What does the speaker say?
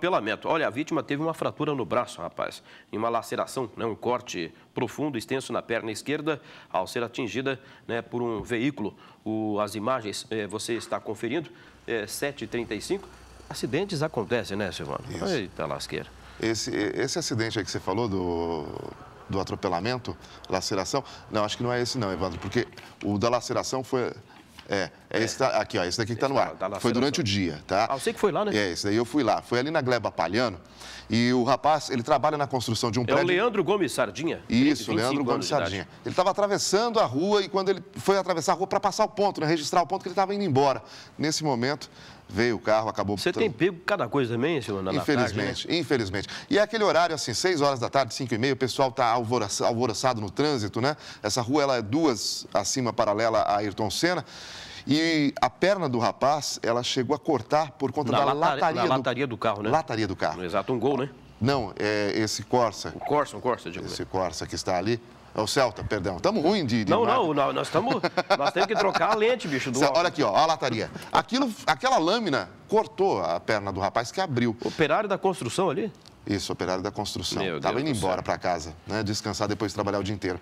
atropelamento. Olha, a vítima teve uma fratura no braço, rapaz, e uma laceração, né, um corte profundo, extenso na perna esquerda, ao ser atingida né, por um veículo. O, as imagens eh, você está conferindo, é, 7h35. Acidentes acontecem, né, Silvano? Isso. Eita lasqueira. Esse, esse acidente aí que você falou do, do atropelamento, laceração, não, acho que não é esse não, Evandro, porque o da laceração foi... É, é esse tá, aqui, ó, esse daqui que tá no ar. Tá, foi durante o dia, tá? Ah, eu sei que foi lá, né? É, esse daí eu fui lá. Foi ali na Gleba Palhano. E o rapaz, ele trabalha na construção de um é prédio. É o Leandro Gomes Sardinha? Isso, Leandro Gomes Sardinha. Ele estava atravessando a rua e quando ele foi atravessar a rua para passar o ponto, né? Registrar o ponto que ele estava indo embora. Nesse momento, veio o carro, acabou... Você tem pego cada coisa também, senhor? Infelizmente, tarde, né? infelizmente. E é aquele horário, assim, 6 horas da tarde, 5 e meia, o pessoal está alvoroçado no trânsito, né? Essa rua, ela é duas acima, paralela a Ayrton Senna. E a perna do rapaz, ela chegou a cortar por conta na da lataria, lataria, na lataria do... carro, né? Lataria do carro. No exato, um gol, né? Não, é esse Corsa. O Corsa, um Corsa, digo. Esse Corsa que está ali. É o Celta, perdão. Estamos ruim de, de Não, não, não, nós estamos. Nós temos que trocar a lente, bicho. Do Cê, olha aqui, ó, a lataria. Aquilo, aquela lâmina cortou a perna do rapaz que abriu. Operário da construção ali? Isso, operário da construção. Estava indo embora para casa, né? Descansar depois de trabalhar o dia inteiro.